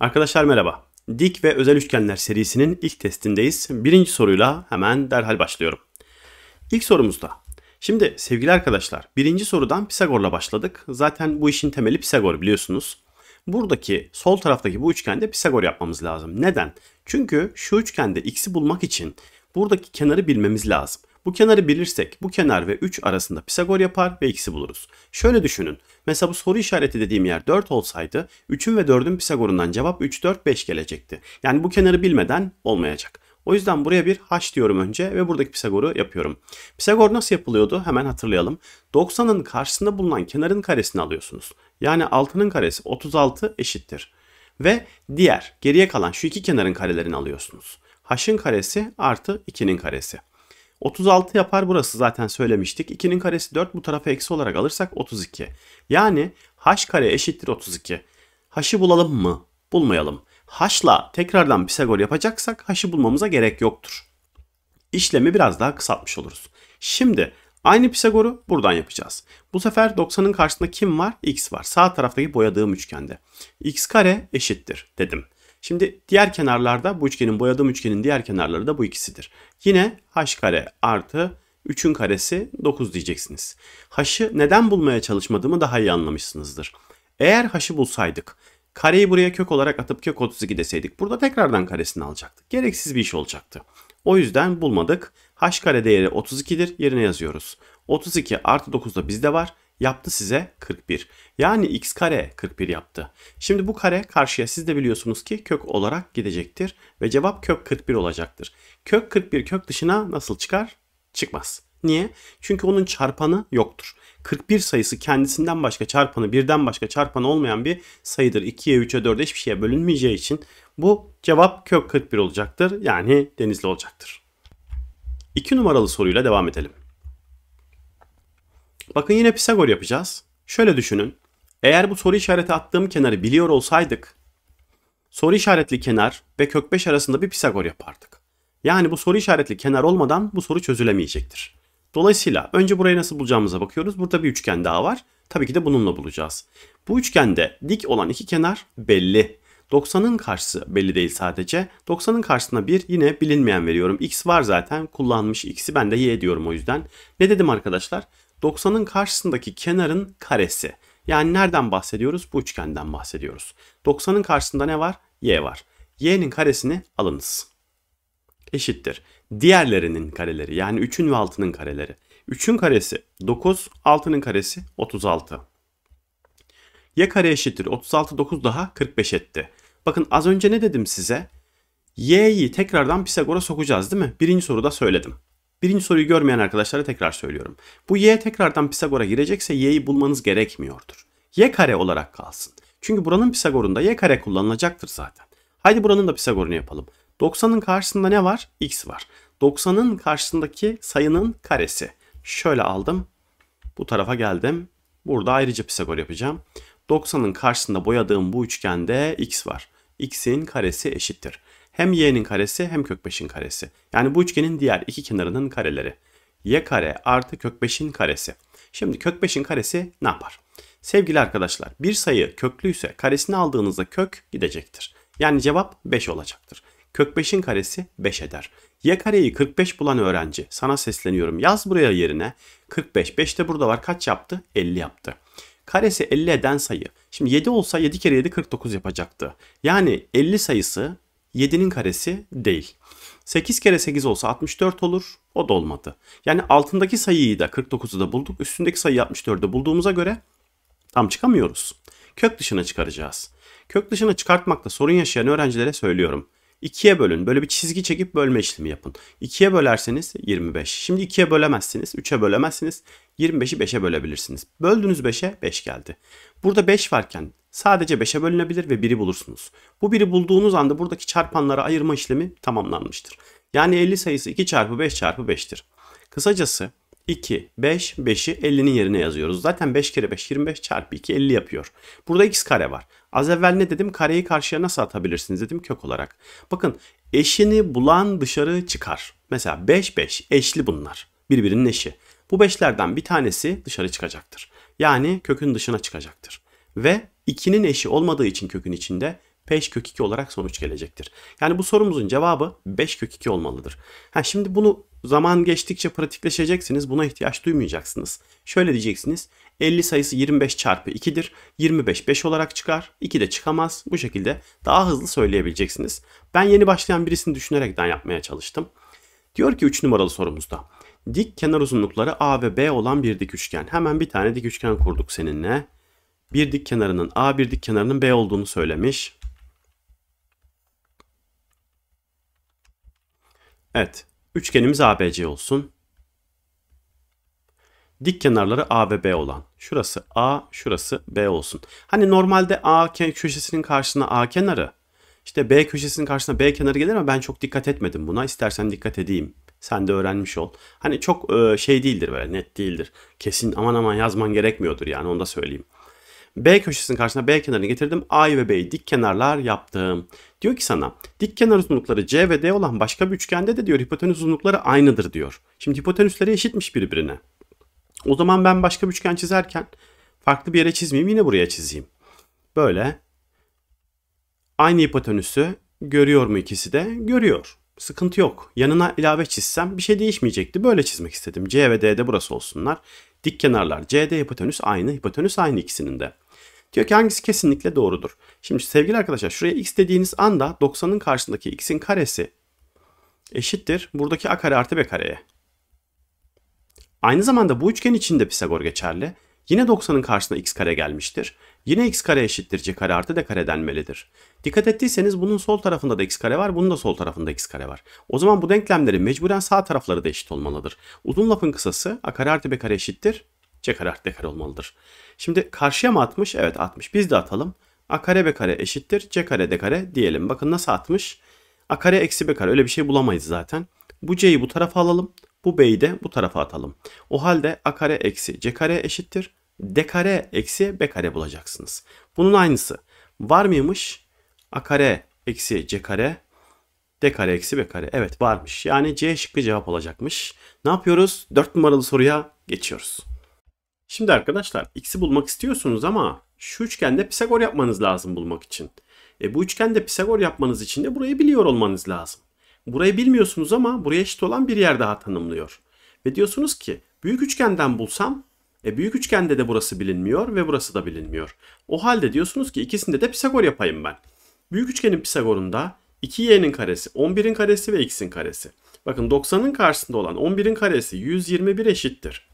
Arkadaşlar merhaba. Dik ve özel üçgenler serisinin ilk testindeyiz. Birinci soruyla hemen derhal başlıyorum. İlk sorumuzda. Şimdi sevgili arkadaşlar birinci sorudan Pisagor'la başladık. Zaten bu işin temeli Pisagor biliyorsunuz. Buradaki sol taraftaki bu üçgende Pisagor yapmamız lazım. Neden? Çünkü şu üçgende x'i bulmak için buradaki kenarı bilmemiz lazım. Bu kenarı bilirsek bu kenar ve 3 arasında Pisagor yapar ve x'i buluruz. Şöyle düşünün. Mesela bu soru işareti dediğim yer 4 olsaydı 3'ün ve 4'ün Pisagor'undan cevap 3, 4, 5 gelecekti. Yani bu kenarı bilmeden olmayacak. O yüzden buraya bir h diyorum önce ve buradaki Pisagor'u yapıyorum. Pisagor nasıl yapılıyordu hemen hatırlayalım. 90'ın karşısında bulunan kenarın karesini alıyorsunuz. Yani 6'nın karesi 36 eşittir. Ve diğer geriye kalan şu iki kenarın karelerini alıyorsunuz. h'ın karesi artı 2'nin karesi. 36 yapar burası zaten söylemiştik. 2'nin karesi 4 bu tarafa eksi olarak alırsak 32. Yani h kare eşittir 32. H'ı bulalım mı? Bulmayalım. H'la tekrardan Pisagor yapacaksak h'ı bulmamıza gerek yoktur. İşlemi biraz daha kısaltmış oluruz. Şimdi aynı Pisagor'u buradan yapacağız. Bu sefer 90'ın karşısında kim var? X var. Sağ taraftaki boyadığım üçgende. X kare eşittir dedim. Şimdi diğer kenarlarda bu üçgenin boyadığım üçgenin diğer kenarları da bu ikisidir. Yine h kare artı 3'ün karesi 9 diyeceksiniz. H'ı neden bulmaya çalışmadığımı daha iyi anlamışsınızdır. Eğer h'ı bulsaydık kareyi buraya kök olarak atıp kök 32 deseydik burada tekrardan karesini alacaktık. Gereksiz bir iş olacaktı. O yüzden bulmadık. H kare değeri 32'dir yerine yazıyoruz. 32 artı 9 da bizde var yaptı size 41. Yani x kare 41 yaptı. Şimdi bu kare karşıya siz de biliyorsunuz ki kök olarak gidecektir ve cevap kök 41 olacaktır. Kök 41 kök dışına nasıl çıkar? Çıkmaz. Niye? Çünkü onun çarpanı yoktur. 41 sayısı kendisinden başka çarpanı, birden başka çarpanı olmayan bir sayıdır. 2'ye, 3'e, 4'e hiçbir şeye bölünmeyeceği için bu cevap kök 41 olacaktır. Yani denizli olacaktır. 2 numaralı soruyla devam edelim. Bakın yine Pisagor yapacağız. Şöyle düşünün. Eğer bu soru işareti attığım kenarı biliyor olsaydık soru işaretli kenar ve kök 5 arasında bir Pisagor yapardık. Yani bu soru işaretli kenar olmadan bu soru çözülemeyecektir. Dolayısıyla önce burayı nasıl bulacağımıza bakıyoruz. Burada bir üçgen daha var. Tabii ki de bununla bulacağız. Bu üçgende dik olan iki kenar belli. 90'ın karşısı belli değil sadece. 90'ın karşısına bir yine bilinmeyen veriyorum. X var zaten kullanmış X'i ben de Y diyorum o yüzden. Ne dedim arkadaşlar? 90'ın karşısındaki kenarın karesi. Yani nereden bahsediyoruz? Bu üçgenden bahsediyoruz. 90'ın karşısında ne var? Y var. Y'nin karesini alınız. Eşittir. Diğerlerinin kareleri yani 3'ün ve 6'nın kareleri. 3'ün karesi 9, 6'nın karesi 36. Y kare eşittir. 36, 9 daha 45 etti. Bakın az önce ne dedim size? Y'yi tekrardan Pisagor'a sokacağız değil mi? Birinci soruda söyledim. Birinci soruyu görmeyen arkadaşlara tekrar söylüyorum. Bu y tekrardan Pisagor'a girecekse y'yi bulmanız gerekmiyordur. y kare olarak kalsın. Çünkü buranın Pisagor'unda y kare kullanılacaktır zaten. Haydi buranın da Pisagor'unu yapalım. 90'ın karşısında ne var? x var. 90'ın karşısındaki sayının karesi. Şöyle aldım. Bu tarafa geldim. Burada ayrıca Pisagor yapacağım. 90'ın karşısında boyadığım bu üçgende x var. x'in karesi eşittir hem y'nin karesi hem kök 5'in karesi. Yani bu üçgenin diğer iki kenarının kareleri. y kare artı kök 5'in karesi. Şimdi kök 5'in karesi ne yapar? Sevgili arkadaşlar bir sayı köklüyse karesini aldığınızda kök gidecektir. Yani cevap 5 olacaktır. Kök 5'in karesi 5 eder. Y kareyi 45 bulan öğrenci sana sesleniyorum yaz buraya yerine 45 5 de burada var kaç yaptı? 50 yaptı. Karesi 50 eden sayı. Şimdi 7 olsa 7 kere 7 49 yapacaktı. Yani 50 sayısı 7'nin karesi değil. 8 kere 8 olsa 64 olur. O da olmadı. Yani altındaki sayıyı da 49'u da bulduk. Üstündeki sayıyı 64'de bulduğumuza göre tam çıkamıyoruz. Kök dışına çıkaracağız. Kök dışına çıkartmakta sorun yaşayan öğrencilere söylüyorum. 2'ye bölün. Böyle bir çizgi çekip bölme işlemi yapın. 2'ye bölerseniz 25. Şimdi 2'ye bölemezsiniz. 3'e bölemezsiniz. 25'i 5'e bölebilirsiniz. Böldünüz 5'e 5 geldi. Burada 5 varken sadece 5'e bölünebilir ve 1'i bulursunuz. Bu 1'i bulduğunuz anda buradaki çarpanlara ayırma işlemi tamamlanmıştır. Yani 50 sayısı 2 çarpı 5 çarpı 5'tir. Kısacası 2, 5, 5'i 50'nin yerine yazıyoruz. Zaten 5 kere 5, 25 çarpı 2, 50 yapıyor. Burada x kare var. Az evvel ne dedim? Kareyi karşıya nasıl atabilirsiniz dedim kök olarak. Bakın eşini bulan dışarı çıkar. Mesela 5, 5 eşli bunlar. Birbirinin eşi. Bu beşlerden bir tanesi dışarı çıkacaktır. Yani kökün dışına çıkacaktır. Ve 2'nin eşi olmadığı için kökün içinde 5 kök 2 olarak sonuç gelecektir. Yani bu sorumuzun cevabı 5 kök 2 olmalıdır. Ha şimdi bunu zaman geçtikçe pratikleşeceksiniz. Buna ihtiyaç duymayacaksınız. Şöyle diyeceksiniz. 50 sayısı 25 çarpı 2'dir. 25 5 olarak çıkar. 2 de çıkamaz. Bu şekilde daha hızlı söyleyebileceksiniz. Ben yeni başlayan birisini düşünerekten yapmaya çalıştım. Diyor ki 3 numaralı sorumuzda. Dik kenar uzunlukları A ve B olan bir dik üçgen. Hemen bir tane dik üçgen kurduk seninle bir dik kenarının A bir dik kenarının B olduğunu söylemiş. Evet. Üçgenimiz ABC olsun. Dik kenarları A ve B olan. Şurası A, şurası B olsun. Hani normalde A köşesinin karşısına A kenarı, işte B köşesinin karşısına B kenarı gelir ama ben çok dikkat etmedim buna. İstersen dikkat edeyim. Sen de öğrenmiş ol. Hani çok e, şey değildir böyle net değildir. Kesin aman aman yazman gerekmiyordur yani onu da söyleyeyim. B köşesinin karşısına B kenarını getirdim. A ve B'yi dik kenarlar yaptım. Diyor ki sana dik kenar uzunlukları C ve D olan başka bir üçgende de diyor hipotenüs uzunlukları aynıdır diyor. Şimdi hipotenüsleri eşitmiş birbirine. O zaman ben başka bir üçgen çizerken farklı bir yere çizmeyeyim yine buraya çizeyim. Böyle aynı hipotenüsü görüyor mu ikisi de? Görüyor. Sıkıntı yok. Yanına ilave çizsem bir şey değişmeyecekti. Böyle çizmek istedim. C ve D'de burası olsunlar. Dik kenarlar CD hipotenüs aynı. Hipotenüs aynı ikisinin de. Diyor ki hangisi kesinlikle doğrudur. Şimdi sevgili arkadaşlar şuraya x dediğiniz anda 90'ın karşısındaki x'in karesi eşittir. Buradaki a kare artı b kareye. Aynı zamanda bu üçgen içinde Pisagor geçerli. Yine 90'ın karşısına x kare gelmiştir. Yine x kare eşittir c kare artı d kare denmelidir. Dikkat ettiyseniz bunun sol tarafında da x kare var, bunun da sol tarafında x kare var. O zaman bu denklemlerin mecburen sağ tarafları da eşit olmalıdır. Uzun lafın kısası a kare artı b kare eşittir c kare artı d kare olmalıdır. Şimdi karşıya mı atmış? Evet atmış. Biz de atalım. a kare b kare eşittir c kare d kare diyelim. Bakın nasıl atmış? a kare eksi b kare öyle bir şey bulamayız zaten. Bu c'yi bu tarafa alalım. Bu b'yi de bu tarafa atalım. O halde a kare eksi c kare eşittir d kare eksi b kare bulacaksınız. Bunun aynısı. Var mıymış? a kare eksi c kare d kare eksi b kare. Evet varmış. Yani c şıkkı cevap olacakmış. Ne yapıyoruz? 4 numaralı soruya geçiyoruz. Şimdi arkadaşlar x'i bulmak istiyorsunuz ama şu üçgende Pisagor yapmanız lazım bulmak için. E bu üçgende Pisagor yapmanız için de burayı biliyor olmanız lazım. Burayı bilmiyorsunuz ama buraya eşit olan bir yer daha tanımlıyor. Ve diyorsunuz ki büyük üçgenden bulsam e büyük üçgende de burası bilinmiyor ve burası da bilinmiyor. O halde diyorsunuz ki ikisinde de Pisagor yapayım ben. Büyük üçgenin Pisagor'unda 2y'nin karesi, 11'in karesi ve x'in karesi. Bakın 90'ın karşısında olan 11'in karesi 121 eşittir.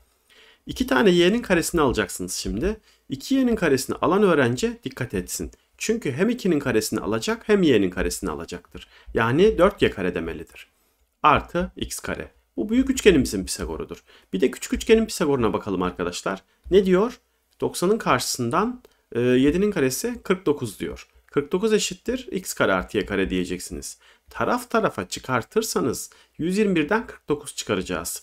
2 tane y'nin karesini alacaksınız şimdi. 2y'nin karesini alan öğrenci dikkat etsin. Çünkü hem 2'nin karesini alacak hem y'nin karesini alacaktır. Yani 4y kare demelidir. Artı x kare. Bu büyük üçgenimizin Pisagor'udur. Bir de küçük üçgenin Pisagor'una bakalım arkadaşlar. Ne diyor? 90'ın karşısından 7'nin e, karesi 49 diyor. 49 eşittir x kare artı y kare diyeceksiniz. Taraf tarafa çıkartırsanız 121'den 49 çıkaracağız.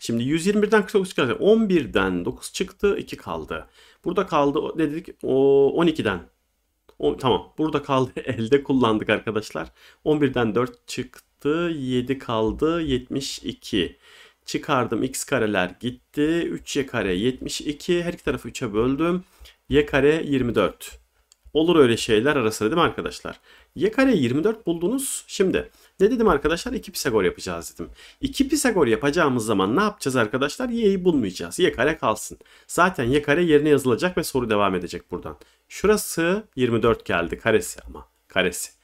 Şimdi 121'den 49 çıkaracağız. 11'den 9 çıktı 2 kaldı. Burada kaldı ne dedik? O 12'den. O, tamam burada kaldı elde kullandık arkadaşlar. 11'den 4 çıktı 7 kaldı 72. Çıkardım x kareler gitti. 3y kare 72. Her iki tarafı 3'e böldüm. y kare 24. Olur öyle şeyler arası dedim arkadaşlar? Y kare 24 buldunuz. Şimdi ne dedim arkadaşlar? 2 Pisagor yapacağız dedim. 2 Pisagor yapacağımız zaman ne yapacağız arkadaşlar? Y'yi bulmayacağız. Y kare kalsın. Zaten Y kare yerine yazılacak ve soru devam edecek buradan. Şurası 24 geldi. Karesi ama. Karesi.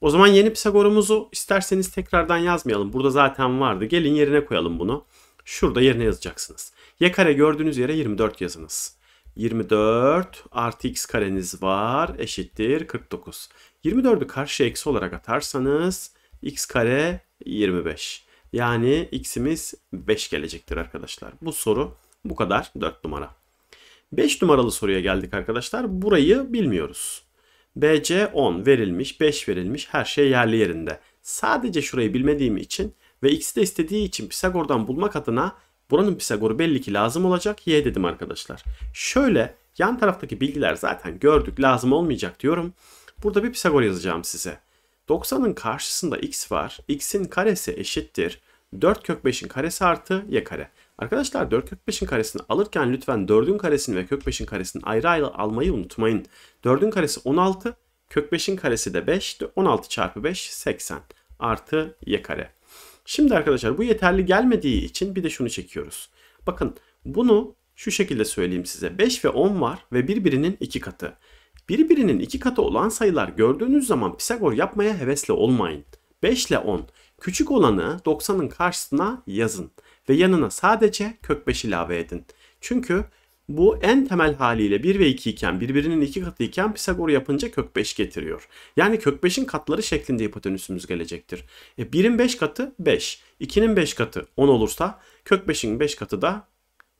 O zaman yeni Pisagor'umuzu isterseniz tekrardan yazmayalım. Burada zaten vardı. Gelin yerine koyalım bunu. Şurada yerine yazacaksınız. Y kare gördüğünüz yere 24 yazınız. 24 artı x kareniz var eşittir 49. 24'ü karşıya eksi olarak atarsanız x kare 25. Yani x'imiz 5 gelecektir arkadaşlar. Bu soru bu kadar 4 numara. 5 numaralı soruya geldik arkadaşlar. Burayı bilmiyoruz. BC 10 verilmiş, 5 verilmiş, her şey yerli yerinde. Sadece şurayı bilmediğim için ve x'i de istediği için Pisagor'dan bulmak adına buranın Pisagor'u belli ki lazım olacak. Y dedim arkadaşlar. Şöyle yan taraftaki bilgiler zaten gördük lazım olmayacak diyorum. Burada bir Pisagor yazacağım size. 90'ın karşısında x var. x'in karesi eşittir. 4 kök 5'in karesi artı y kare. Arkadaşlar 4 kök 5'in karesini alırken lütfen 4'ün karesini ve kök 5'in karesini ayrı ayrı almayı unutmayın. 4'ün karesi 16, kök 5'in karesi de 5, 16 çarpı 5 80 artı y kare. Şimdi arkadaşlar bu yeterli gelmediği için bir de şunu çekiyoruz. Bakın bunu şu şekilde söyleyeyim size. 5 ve 10 var ve birbirinin 2 katı. Birbirinin 2 katı olan sayılar gördüğünüz zaman Pisagor yapmaya hevesli olmayın. 5 ile 10 Küçük olanı 90'ın karşısına yazın ve yanına sadece kök 5 ilave edin. Çünkü bu en temel haliyle 1 ve 2 iken birbirinin iki katı iken Pisagor yapınca kök 5 getiriyor. Yani kök 5'in katları şeklinde hipotenüsümüz gelecektir. E 1'in 5 katı 5, 2'nin 5 katı 10 olursa kök 5'in 5 katı da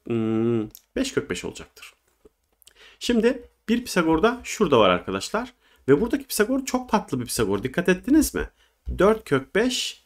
hmm, 5 kök 5 olacaktır. Şimdi bir Pisagor da şurada var arkadaşlar. Ve buradaki Pisagor çok tatlı bir Pisagor. Dikkat ettiniz mi? 4 kök 5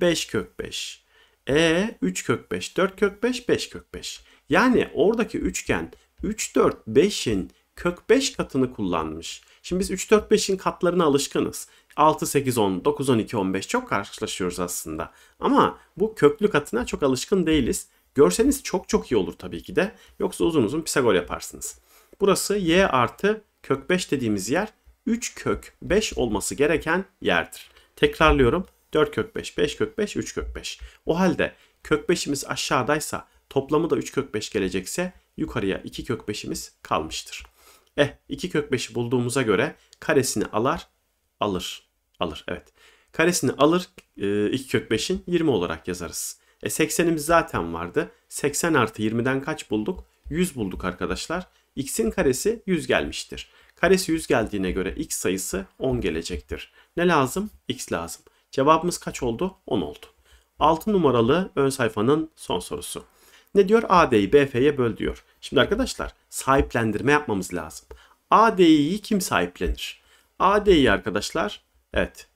5 kök 5. E 3 kök 5, 4 kök 5, 5 kök 5. Yani oradaki üçgen 3, 4, 5'in kök 5 katını kullanmış. Şimdi biz 3, 4, 5'in katlarına alışkınız. 6, 8, 10, 9, 12, 15 çok karşılaşıyoruz aslında. Ama bu köklü katına çok alışkın değiliz. Görseniz çok çok iyi olur tabii ki de. Yoksa uzun uzun Pisagor yaparsınız. Burası y artı kök 5 dediğimiz yer 3 kök 5 olması gereken yerdir. Tekrarlıyorum. 4 kök 5, 5 kök 5, 3 kök 5. O halde kök 5'imiz aşağıdaysa toplamı da 3 kök 5 gelecekse yukarıya 2 kök 5'imiz kalmıştır. Eh 2 kök 5'i bulduğumuza göre karesini alar, alır, alır evet. Karesini alır 2 e, kök 5'in 20 olarak yazarız. E 80'imiz zaten vardı. 80 artı 20'den kaç bulduk? 100 bulduk arkadaşlar. X'in karesi 100 gelmiştir. Karesi 100 geldiğine göre x sayısı 10 gelecektir. Ne lazım? X lazım. Cevabımız kaç oldu? 10 oldu. 6 numaralı ön sayfanın son sorusu. Ne diyor? AD'yi BF'ye böl diyor. Şimdi arkadaşlar sahiplendirme yapmamız lazım. AD'yi kim sahiplenir? AD'yi arkadaşlar evet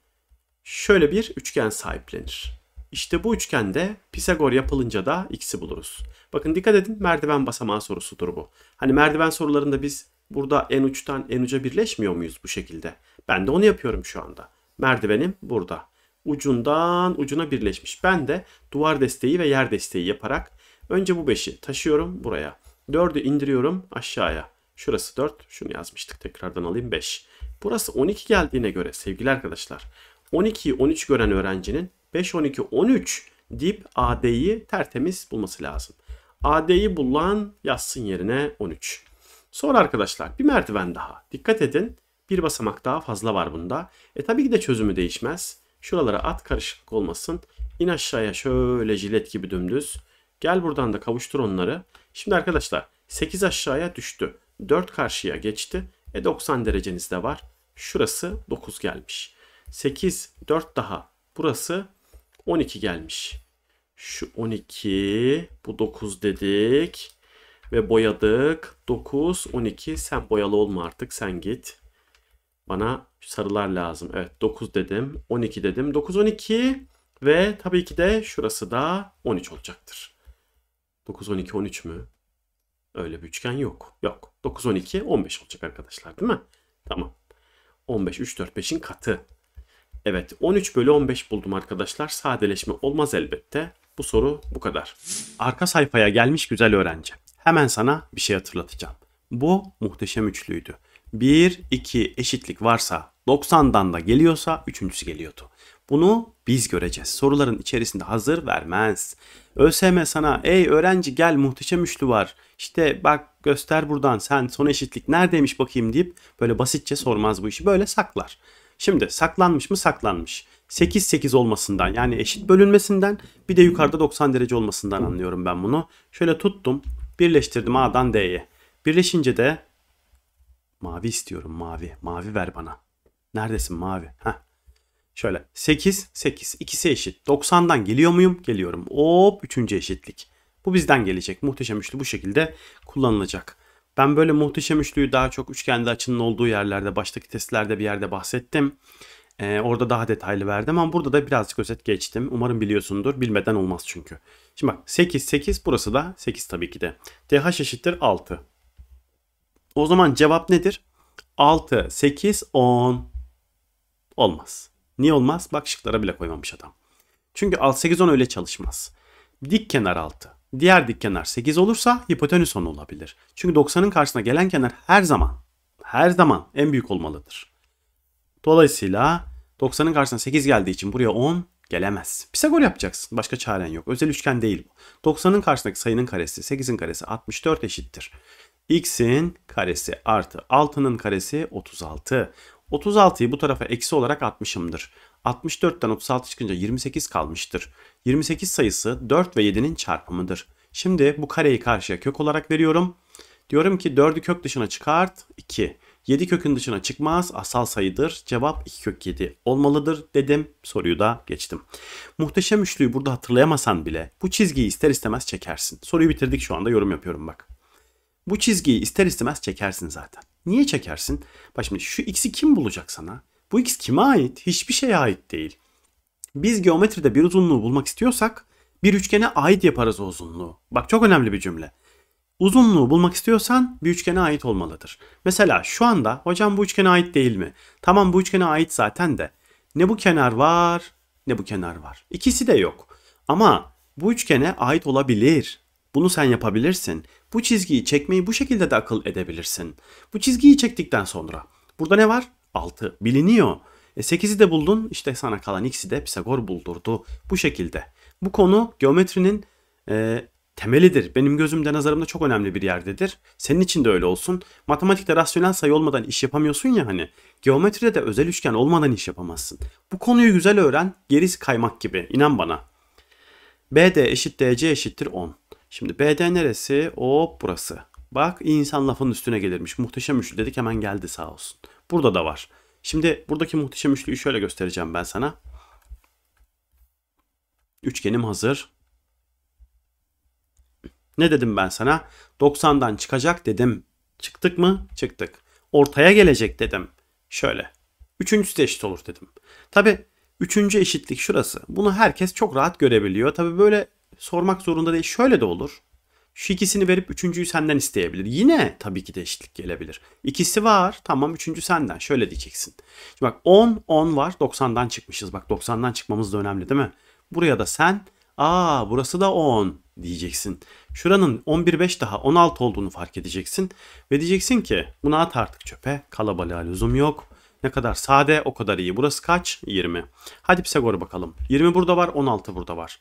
şöyle bir üçgen sahiplenir. İşte bu üçgende Pisagor yapılınca da x'i buluruz. Bakın dikkat edin merdiven basamağı sorusudur bu. Hani merdiven sorularında biz burada en uçtan en uca birleşmiyor muyuz bu şekilde? Ben de onu yapıyorum şu anda. Merdivenim burada ucundan ucuna birleşmiş. Ben de duvar desteği ve yer desteği yaparak önce bu 5'i taşıyorum buraya. 4'ü indiriyorum aşağıya. Şurası 4. Şunu yazmıştık. Tekrardan alayım 5. Burası 12 geldiğine göre sevgili arkadaşlar 12'yi 13 gören öğrencinin 5, 12, 13 deyip AD'yi tertemiz bulması lazım. AD'yi bulan yazsın yerine 13. Sonra arkadaşlar bir merdiven daha. Dikkat edin bir basamak daha fazla var bunda. E tabii ki de çözümü değişmez. Şuralara at karışıklık olmasın. İn aşağıya şöyle jilet gibi dümdüz. Gel buradan da kavuştur onları. Şimdi arkadaşlar 8 aşağıya düştü. 4 karşıya geçti. E 90 dereceniz de var. Şurası 9 gelmiş. 8, 4 daha. Burası 12 gelmiş. Şu 12, bu 9 dedik ve boyadık. 9, 12 sen boyalı olma artık sen git. Bana sarılar lazım. Evet 9 dedim. 12 dedim. 9, 12 ve tabii ki de şurası da 13 olacaktır. 9, 12, 13 mü? Öyle bir üçgen yok. Yok. 9, 12, 15 olacak arkadaşlar değil mi? Tamam. 15, 3, 4, 5'in katı. Evet 13 bölü 15 buldum arkadaşlar. Sadeleşme olmaz elbette. Bu soru bu kadar. Arka sayfaya gelmiş güzel öğrenci. Hemen sana bir şey hatırlatacağım. Bu muhteşem üçlüydü. 1, 2 eşitlik varsa 90'dan da geliyorsa üçüncüsü geliyordu. Bunu biz göreceğiz. Soruların içerisinde hazır vermez. ÖSM sana ey öğrenci gel muhteşem üçlü var. İşte bak göster buradan sen son eşitlik neredeymiş bakayım deyip böyle basitçe sormaz bu işi. Böyle saklar. Şimdi saklanmış mı saklanmış. 8 8 olmasından yani eşit bölünmesinden bir de yukarıda 90 derece olmasından anlıyorum ben bunu. Şöyle tuttum birleştirdim A'dan D'ye. Birleşince de Mavi istiyorum mavi. Mavi ver bana. Neredesin mavi? Heh. Şöyle 8, 8. İkisi eşit. 90'dan geliyor muyum? Geliyorum. Hop üçüncü eşitlik. Bu bizden gelecek. Muhteşem üçlü bu şekilde kullanılacak. Ben böyle muhteşem üçlüyü daha çok üçgende açının olduğu yerlerde, baştaki testlerde bir yerde bahsettim. Ee, orada daha detaylı verdim ama burada da birazcık özet geçtim. Umarım biliyorsundur. Bilmeden olmaz çünkü. Şimdi bak 8, 8 burası da 8 tabii ki de. DH eşittir 6. O zaman cevap nedir? 6, 8, 10. Olmaz. Niye olmaz? Bak şıklara bile koymamış adam. Çünkü 6, 8, 10 öyle çalışmaz. Dik kenar 6. Diğer dik kenar 8 olursa hipotenüs 10 olabilir. Çünkü 90'ın karşısına gelen kenar her zaman, her zaman en büyük olmalıdır. Dolayısıyla 90'ın karşısına 8 geldiği için buraya 10 gelemez. Pisagor yapacaksın. Başka çaren yok. Özel üçgen değil bu. 90'ın karşısındaki sayının karesi 8'in karesi 64 eşittir x'in karesi artı 6'nın karesi 36. 36'yı bu tarafa eksi olarak atmışımdır. 64'ten 36 çıkınca 28 kalmıştır. 28 sayısı 4 ve 7'nin çarpımıdır. Şimdi bu kareyi karşıya kök olarak veriyorum. Diyorum ki 4'ü kök dışına çıkart 2. 7 kökün dışına çıkmaz asal sayıdır. Cevap 2 kök 7 olmalıdır dedim. Soruyu da geçtim. Muhteşem üçlüyü burada hatırlayamasan bile bu çizgiyi ister istemez çekersin. Soruyu bitirdik şu anda yorum yapıyorum bak. Bu çizgiyi ister istemez çekersin zaten. Niye çekersin? Bak şimdi şu x'i kim bulacak sana? Bu x kime ait? Hiçbir şeye ait değil. Biz geometride bir uzunluğu bulmak istiyorsak bir üçgene ait yaparız o uzunluğu. Bak çok önemli bir cümle. Uzunluğu bulmak istiyorsan bir üçgene ait olmalıdır. Mesela şu anda hocam bu üçgene ait değil mi? Tamam bu üçgene ait zaten de. Ne bu kenar var ne bu kenar var. İkisi de yok. Ama bu üçgene ait olabilir. Bunu sen yapabilirsin. Bu çizgiyi çekmeyi bu şekilde de akıl edebilirsin. Bu çizgiyi çektikten sonra. Burada ne var? 6. Biliniyor. E 8'i de buldun. İşte sana kalan x'i de Pisagor buldurdu. Bu şekilde. Bu konu geometrinin e, temelidir. Benim gözümde nazarımda çok önemli bir yerdedir. Senin için de öyle olsun. Matematikte rasyonel sayı olmadan iş yapamıyorsun ya hani. Geometride de özel üçgen olmadan iş yapamazsın. Bu konuyu güzel öğren. Gerisi kaymak gibi. İnan bana. BD eşit DC eşittir 10. Şimdi B'de neresi? O burası. Bak insan lafın üstüne gelirmiş. Muhteşem üçlü dedik hemen geldi sağ olsun. Burada da var. Şimdi buradaki muhteşem üçlüyü şöyle göstereceğim ben sana. Üçgenim hazır. Ne dedim ben sana? 90'dan çıkacak dedim. Çıktık mı? Çıktık. Ortaya gelecek dedim. Şöyle. Üçüncüsü de eşit olur dedim. Tabi üçüncü eşitlik şurası. Bunu herkes çok rahat görebiliyor. Tabi böyle sormak zorunda değil. Şöyle de olur. Şu ikisini verip üçüncüyü senden isteyebilir. Yine tabii ki de eşitlik gelebilir. İkisi var tamam üçüncü senden. Şöyle diyeceksin. Şimdi bak 10 10 var 90'dan çıkmışız. Bak 90'dan çıkmamız da önemli değil mi? Buraya da sen aa burası da 10 diyeceksin. Şuranın 11-5 daha 16 olduğunu fark edeceksin. Ve diyeceksin ki bunu at artık çöpe. Kalabalığa lüzum yok. Ne kadar sade o kadar iyi. Burası kaç? 20. Hadi Pisagor bakalım. 20 burada var 16 burada var.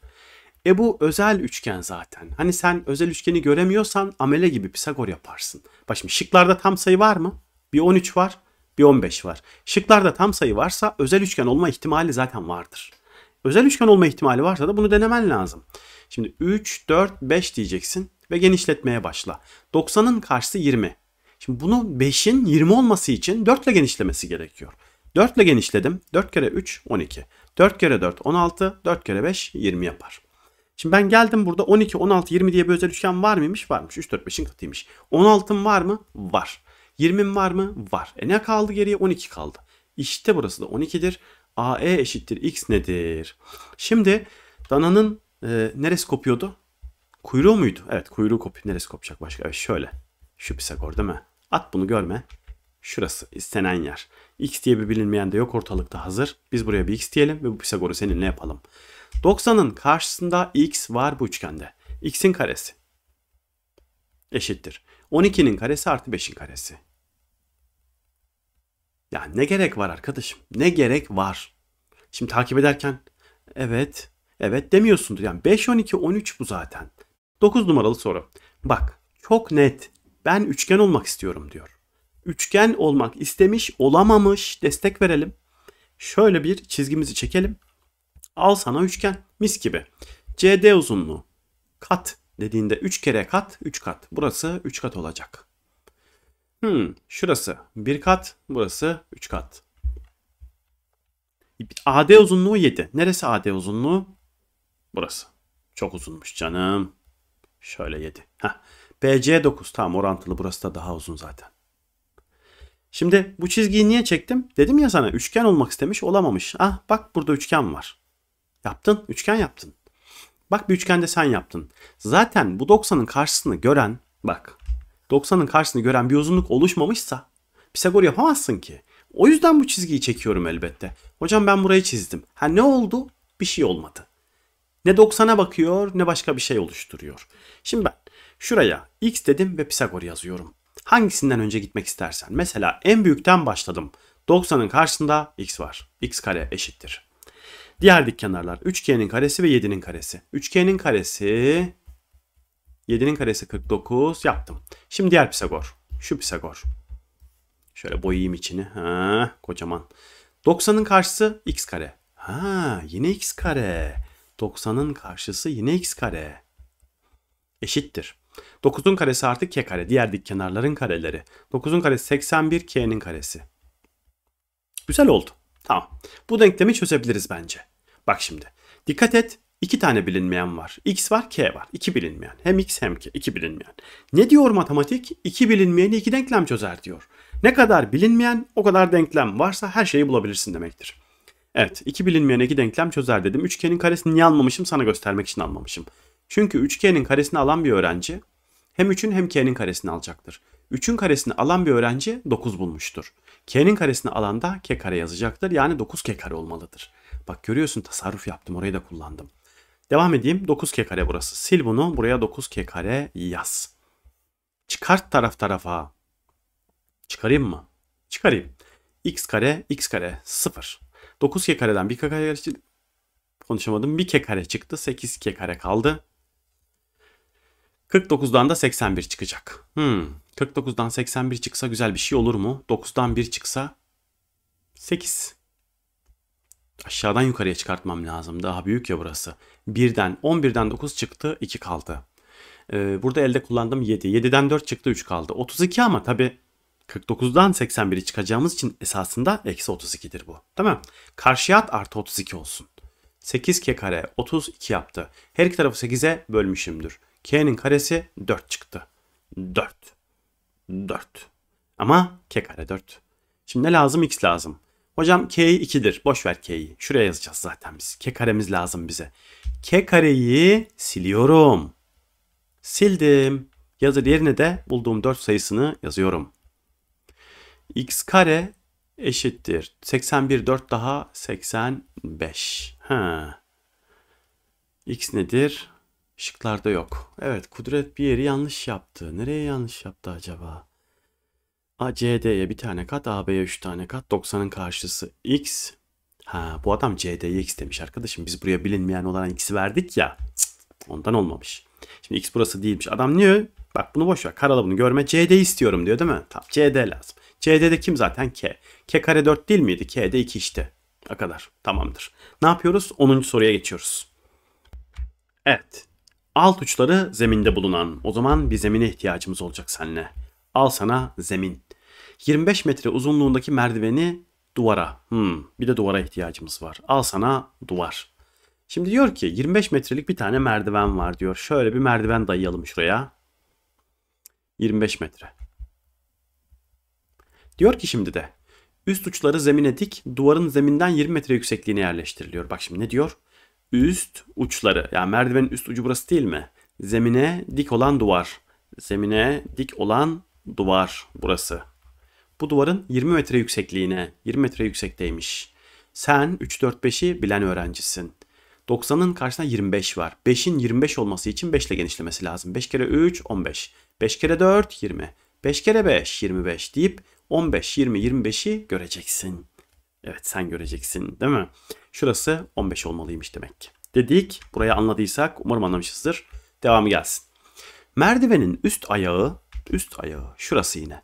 E bu özel üçgen zaten. Hani sen özel üçgeni göremiyorsan amele gibi Pisagor yaparsın. Bak şimdi şıklarda tam sayı var mı? Bir 13 var, bir 15 var. Şıklarda tam sayı varsa özel üçgen olma ihtimali zaten vardır. Özel üçgen olma ihtimali varsa da bunu denemen lazım. Şimdi 3, 4, 5 diyeceksin ve genişletmeye başla. 90'ın karşısı 20. Şimdi bunu 5'in 20 olması için 4 ile genişlemesi gerekiyor. 4 ile genişledim. 4 kere 3 12. 4 kere 4 16. 4 kere 5 20 yapar. Şimdi ben geldim burada 12, 16, 20 diye bir özel üçgen var mıymış? Varmış. 3, 4, 5'in katıymış. 16'ın var mı? Var. 20'm var mı? Var. E ne kaldı geriye? 12 kaldı. İşte burası da 12'dir. AE eşittir X nedir? Şimdi dananın e, neresi kopuyordu? Kuyruğu muydu? Evet kuyruğu kopuyor. Neresi kopacak başka? Evet şöyle. Şu Pisagor değil mi? At bunu görme. Şurası istenen yer. X diye bir bilinmeyen de yok ortalıkta hazır. Biz buraya bir X diyelim ve bu Pisagor'u seninle yapalım. 90'ın karşısında x var bu üçgende. x'in karesi eşittir. 12'nin karesi artı 5'in karesi. Ya ne gerek var arkadaşım? Ne gerek var? Şimdi takip ederken evet, evet demiyorsundur. Yani 5, 12, 13 bu zaten. 9 numaralı soru. Bak çok net ben üçgen olmak istiyorum diyor. Üçgen olmak istemiş olamamış destek verelim. Şöyle bir çizgimizi çekelim. Al sana üçgen. Mis gibi. CD uzunluğu. Kat dediğinde 3 kere kat 3 kat. Burası 3 kat olacak. Hmm, şurası 1 kat, burası 3 kat. AD uzunluğu 7. Neresi AD uzunluğu? Burası. Çok uzunmuş canım. Şöyle 7. Heh. BC 9. Tamam orantılı burası da daha uzun zaten. Şimdi bu çizgiyi niye çektim? Dedim ya sana üçgen olmak istemiş olamamış. Ah bak burada üçgen var. Yaptın, üçgen yaptın. Bak bir üçgende sen yaptın. Zaten bu 90'ın karşısını gören, bak 90'ın karşısını gören bir uzunluk oluşmamışsa Pisagor yapamazsın ki. O yüzden bu çizgiyi çekiyorum elbette. Hocam ben burayı çizdim. Ha ne oldu? Bir şey olmadı. Ne 90'a bakıyor ne başka bir şey oluşturuyor. Şimdi ben şuraya x dedim ve Pisagor yazıyorum. Hangisinden önce gitmek istersen. Mesela en büyükten başladım. 90'ın karşısında x var. x kare eşittir. Diğer dik kenarlar 3K'nin karesi ve 7'nin karesi. 3K'nin karesi 7'nin karesi 49 yaptım. Şimdi diğer Pisagor. Şu Pisagor. Şöyle boyayayım içini. Ha, kocaman. 90'ın karşısı x kare. Ha, yine x kare. 90'ın karşısı yine x kare. Eşittir. 9'un karesi artı k kare. Diğer dik kenarların kareleri. 9'un karesi 81 k'nin karesi. Güzel oldu. Tamam. Bu denklemi çözebiliriz bence. Bak şimdi. Dikkat et. İki tane bilinmeyen var. X var, K var. İki bilinmeyen. Hem X hem K. İki bilinmeyen. Ne diyor matematik? İki bilinmeyeni iki denklem çözer diyor. Ne kadar bilinmeyen o kadar denklem varsa her şeyi bulabilirsin demektir. Evet, iki bilinmeyen iki denklem çözer dedim. Üçgenin karesini niye almamışım? Sana göstermek için almamışım. Çünkü 3K'nin karesini alan bir öğrenci hem 3'ün hem K'nin karesini alacaktır. 3'ün karesini alan bir öğrenci 9 bulmuştur. K'nin karesini alanda K kare yazacaktır. Yani 9K kare olmalıdır. Bak görüyorsun tasarruf yaptım. Orayı da kullandım. Devam edeyim. 9K kare burası. Sil bunu. Buraya 9K kare yaz. Çıkart taraf tarafa. Çıkarayım mı? Çıkarayım. X kare, X kare 0. 9K kareden 1K kare konuşamadım. 1K kare çıktı. 8K kare kaldı. 49'dan da 81 çıkacak. Hmm, 49'dan 81 çıksa güzel bir şey olur mu? 9'dan 1 çıksa 8. Aşağıdan yukarıya çıkartmam lazım. Daha büyük ya burası. 1'den 11'den 9 çıktı 2 kaldı. Ee, burada elde kullandığım 7. 7'den 4 çıktı 3 kaldı. 32 ama tabi 49'dan 81'i çıkacağımız için esasında eksi 32'dir bu. tamam? mi? Karşıya at artı 32 olsun. 8k kare 32 yaptı. Her iki tarafı 8'e bölmüşümdür. K'nin karesi 4 çıktı. 4. 4. Ama K kare 4. Şimdi ne lazım? X lazım. Hocam K'yi 2'dir. Boş ver K'yi. Şuraya yazacağız zaten biz. K karemiz lazım bize. K kareyi siliyorum. Sildim. Yazır yerine de bulduğum 4 sayısını yazıyorum. X kare eşittir. 81 4 daha 85. Ha. X nedir? Şıklarda yok. Evet Kudret bir yeri yanlış yaptı. Nereye yanlış yaptı acaba? A, C, D'ye bir tane kat, A, B'ye üç tane kat. 90'ın karşısı X. Ha bu adam C, D'ye X demiş arkadaşım. Biz buraya bilinmeyen olan X'i verdik ya. ondan olmamış. Şimdi X burası değilmiş. Adam niye? Bak bunu boş ver. Karala bunu görme. CD istiyorum diyor değil mi? Tamam CD lazım. CD'de kim zaten? K. K kare 4 değil miydi? K'de 2 işte. O kadar. Tamamdır. Ne yapıyoruz? 10. soruya geçiyoruz. Evet. Alt uçları zeminde bulunan. O zaman bir zemine ihtiyacımız olacak seninle. Al sana zemin. 25 metre uzunluğundaki merdiveni duvara. Hmm, bir de duvara ihtiyacımız var. Al sana duvar. Şimdi diyor ki 25 metrelik bir tane merdiven var diyor. Şöyle bir merdiven dayayalım şuraya. 25 metre. Diyor ki şimdi de üst uçları zemine dik, duvarın zeminden 20 metre yüksekliğine yerleştiriliyor. Bak şimdi ne diyor? üst uçları. Yani merdivenin üst ucu burası değil mi? Zemine dik olan duvar. Zemine dik olan duvar burası. Bu duvarın 20 metre yüksekliğine, 20 metre yüksekteymiş. Sen 3, 4, 5'i bilen öğrencisin. 90'ın karşısına 25 var. 5'in 25 olması için 5 ile genişlemesi lazım. 5 kere 3, 15. 5 kere 4, 20. 5 kere 5, 25 deyip 15, 20, 25'i göreceksin. Evet sen göreceksin değil mi? Şurası 15 olmalıymış demek. Dedik. Burayı anladıysak umarım anlamışızdır. Devamı gelsin. Merdivenin üst ayağı, üst ayağı şurası yine.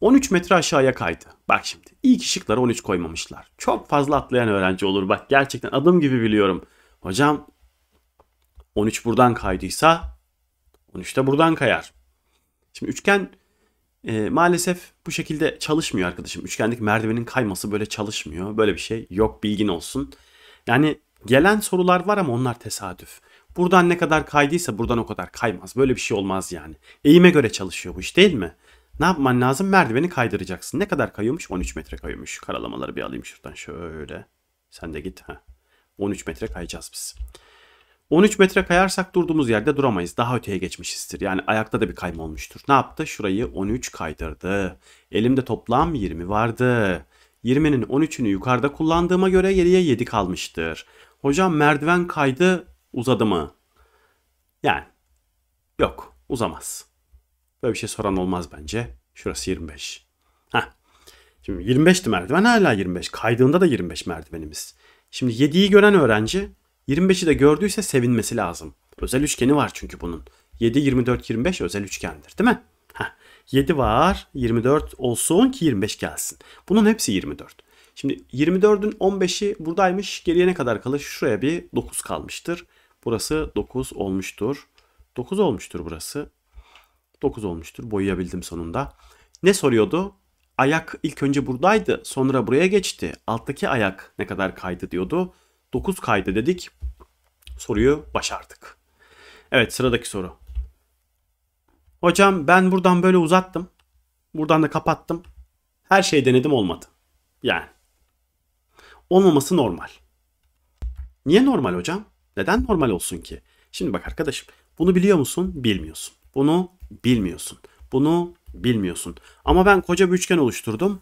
13 metre aşağıya kaydı. Bak şimdi iyi ki şıkları 13 koymamışlar. Çok fazla atlayan öğrenci olur bak gerçekten adım gibi biliyorum. Hocam 13 buradan kaydıysa 13 de buradan kayar. Şimdi üçgen e, maalesef bu şekilde çalışmıyor arkadaşım. Üçgenlik merdivenin kayması böyle çalışmıyor. Böyle bir şey yok bilgin olsun. Yani gelen sorular var ama onlar tesadüf. Buradan ne kadar kaydıysa buradan o kadar kaymaz. Böyle bir şey olmaz yani. Eğime göre çalışıyor bu iş değil mi? Ne yapman lazım? Merdiveni kaydıracaksın. Ne kadar kayıyormuş? 13 metre kayıyormuş. Karalamaları bir alayım şuradan şöyle. Sen de git. ha. 13 metre kayacağız biz. 13 metre kayarsak durduğumuz yerde duramayız. Daha öteye geçmişizdir. Yani ayakta da bir kayma olmuştur. Ne yaptı? Şurayı 13 kaydırdı. Elimde toplam 20 vardı. 20'nin 13'ünü yukarıda kullandığıma göre geriye 7 kalmıştır. Hocam merdiven kaydı uzadı mı? Yani yok uzamaz. Böyle bir şey soran olmaz bence. Şurası 25. Heh. Şimdi 25'ti merdiven hala 25. Kaydığında da 25 merdivenimiz. Şimdi 7'yi gören öğrenci 25'i de gördüyse sevinmesi lazım. Özel üçgeni var çünkü bunun. 7, 24, 25 özel üçgendir değil mi? Heh. 7 var, 24 olsun ki 25 gelsin. Bunun hepsi 24. Şimdi 24'ün 15'i buradaymış. Geriye ne kadar kalır? Şuraya bir 9 kalmıştır. Burası 9 olmuştur. 9 olmuştur burası. 9 olmuştur. Boyayabildim sonunda. Ne soruyordu? Ayak ilk önce buradaydı. Sonra buraya geçti. Alttaki ayak ne kadar kaydı diyordu. 9 kaydı dedik. Soruyu başardık. Evet sıradaki soru. Hocam ben buradan böyle uzattım. Buradan da kapattım. Her şey denedim olmadı. Yani. Olmaması normal. Niye normal hocam? Neden normal olsun ki? Şimdi bak arkadaşım bunu biliyor musun? Bilmiyorsun. Bunu bilmiyorsun. Bunu bilmiyorsun. Ama ben koca bir üçgen oluşturdum.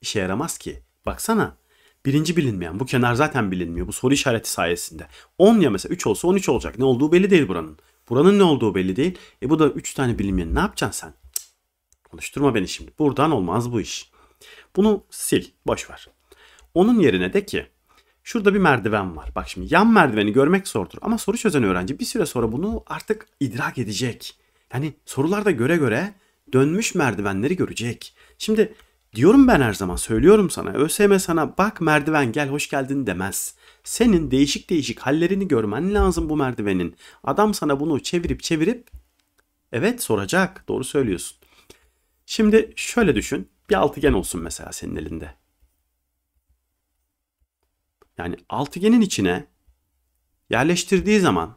İşe yaramaz ki. Baksana Birinci bilinmeyen. Bu kenar zaten bilinmiyor. Bu soru işareti sayesinde. 10 ya mesela 3 olsa 13 olacak. Ne olduğu belli değil buranın. Buranın ne olduğu belli değil. E bu da 3 tane bilinmeyen. Ne yapacaksın sen? konuşturma beni şimdi. Buradan olmaz bu iş. Bunu sil. Boş ver. Onun yerine de ki Şurada bir merdiven var. Bak şimdi yan merdiveni görmek zordur ama soru çözen öğrenci bir süre sonra bunu artık idrak edecek. Yani sorularda göre göre dönmüş merdivenleri görecek. Şimdi Diyorum ben her zaman söylüyorum sana ÖSYM sana bak merdiven gel hoş geldin demez. Senin değişik değişik hallerini görmen lazım bu merdivenin. Adam sana bunu çevirip çevirip evet soracak doğru söylüyorsun. Şimdi şöyle düşün bir altıgen olsun mesela senin elinde. Yani altıgenin içine yerleştirdiği zaman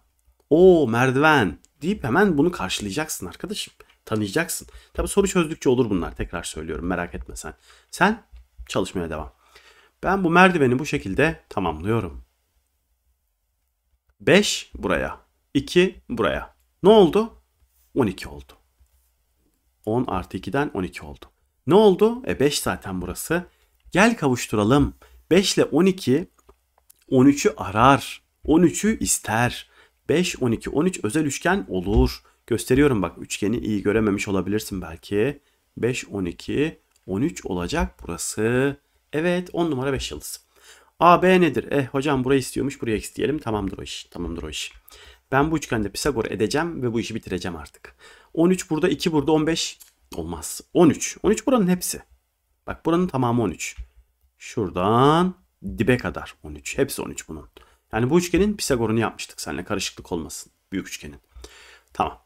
o merdiven deyip hemen bunu karşılayacaksın arkadaşım tanıyacaksın. Tabi soru çözdükçe olur bunlar tekrar söylüyorum merak etme sen. Sen çalışmaya devam. Ben bu merdiveni bu şekilde tamamlıyorum. 5 buraya, 2 buraya. Ne oldu? 12 oldu. 10 artı 2'den 12 oldu. Ne oldu? E 5 zaten burası. Gel kavuşturalım. 5 ile 12 13'ü arar. 13'ü ister. 5, 12, 13 özel üçgen olur. Gösteriyorum bak üçgeni iyi görememiş olabilirsin belki. 5, 12, 13 olacak burası. Evet 10 numara 5 yıldız. A, B nedir? Eh hocam burayı istiyormuş buraya x diyelim. Tamamdır o iş. Tamamdır o iş. Ben bu üçgende Pisagor edeceğim ve bu işi bitireceğim artık. 13 burada 2 burada 15 olmaz. 13. 13 buranın hepsi. Bak buranın tamamı 13. Şuradan dibe kadar 13. Hepsi 13 bunun. Yani bu üçgenin Pisagor'unu yapmıştık seninle karışıklık olmasın. Büyük üçgenin. Tamam.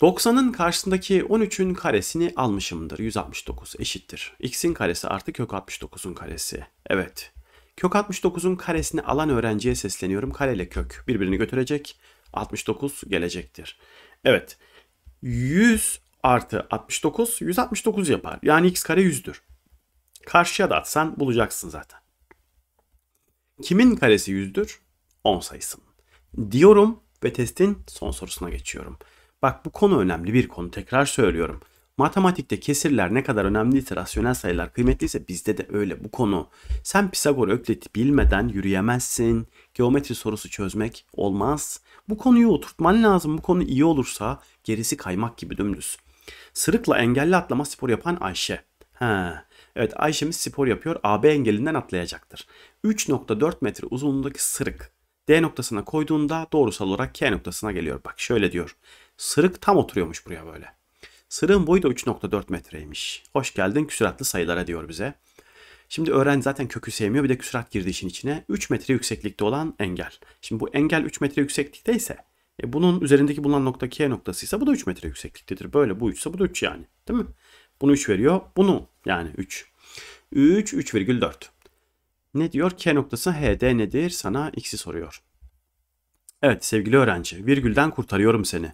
90'ın karşısındaki 13'ün karesini almışımdır. 169 eşittir. x'in karesi artı kök 69'un karesi. Evet. Kök 69'un karesini alan öğrenciye sesleniyorum. Kare ile kök birbirini götürecek. 69 gelecektir. Evet. 100 artı 69 169 yapar. Yani x kare 100'dür. Karşıya da atsan bulacaksın zaten. Kimin karesi 100'dür? 10 sayısının. Diyorum ve testin son sorusuna geçiyorum. Bak bu konu önemli bir konu tekrar söylüyorum. Matematikte kesirler ne kadar önemliyse, rasyonel sayılar kıymetliyse bizde de öyle bu konu. Sen Pisagor öklit bilmeden yürüyemezsin. Geometri sorusu çözmek olmaz. Bu konuyu oturtman lazım. Bu konu iyi olursa gerisi kaymak gibi dümdüz. Sırıkla engelli atlama spor yapan Ayşe. Ha, evet Ayşe'miz spor yapıyor. AB engelinden atlayacaktır. 3.4 metre uzunluğundaki sırık D noktasına koyduğunda doğrusal olarak K noktasına geliyor. Bak şöyle diyor. Sırık tam oturuyormuş buraya böyle. Sırığın boyu da 3.4 metreymiş. Hoş geldin küsuratlı sayılara diyor bize. Şimdi öğren zaten kökü sevmiyor bir de küsurat girdi işin içine. 3 metre yükseklikte olan engel. Şimdi bu engel 3 metre yükseklikte ise e bunun üzerindeki bulunan nokta K noktasıysa bu da 3 metre yüksekliktedir. Böyle bu 3 ise bu da 3 yani. Değil mi? Bunu 3 veriyor. Bunu yani 3. 3, 3,4. Ne diyor? K noktası HD nedir? Sana x'i soruyor. Evet sevgili öğrenci virgülden kurtarıyorum seni.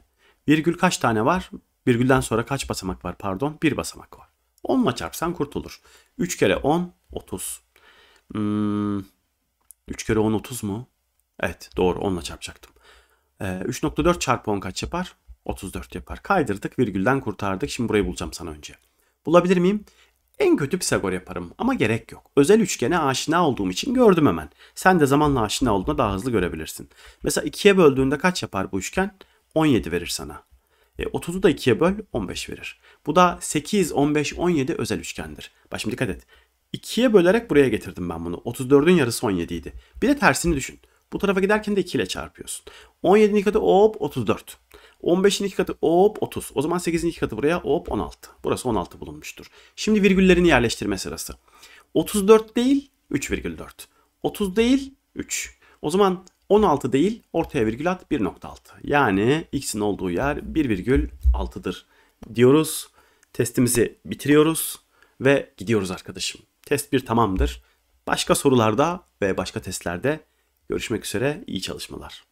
Virgül kaç tane var? Virgülden sonra kaç basamak var pardon? Bir basamak var. 10 ile çarpsan kurtulur. 3 kere 10 30. Hmm, 3 kere 10 30 mu? Evet doğru 10 çarpacaktım. Ee, 3.4 çarpı 10 kaç yapar? 34 yapar. Kaydırdık virgülden kurtardık. Şimdi burayı bulacağım sana önce. Bulabilir miyim? En kötü Pisagor yaparım ama gerek yok. Özel üçgene aşina olduğum için gördüm hemen. Sen de zamanla aşina olduğunda daha hızlı görebilirsin. Mesela ikiye böldüğünde kaç yapar bu üçgen? 17 verir sana. E, 30'u da 2'ye böl 15 verir. Bu da 8, 15, 17 özel üçgendir. Bak şimdi dikkat et. 2'ye bölerek buraya getirdim ben bunu. 34'ün yarısı 17 idi. Bir de tersini düşün. Bu tarafa giderken de 2 ile çarpıyorsun. 17'nin katı hop 34. 15'in iki katı hop 30. O zaman 8'in iki katı buraya hop 16. Burası 16 bulunmuştur. Şimdi virgüllerini yerleştirme sırası. 34 değil 3,4. 30 değil 3. O zaman 16 değil ortaya virgül at 1.6. Yani x'in olduğu yer 1,6'dır diyoruz. Testimizi bitiriyoruz ve gidiyoruz arkadaşım. Test 1 tamamdır. Başka sorularda ve başka testlerde görüşmek üzere iyi çalışmalar.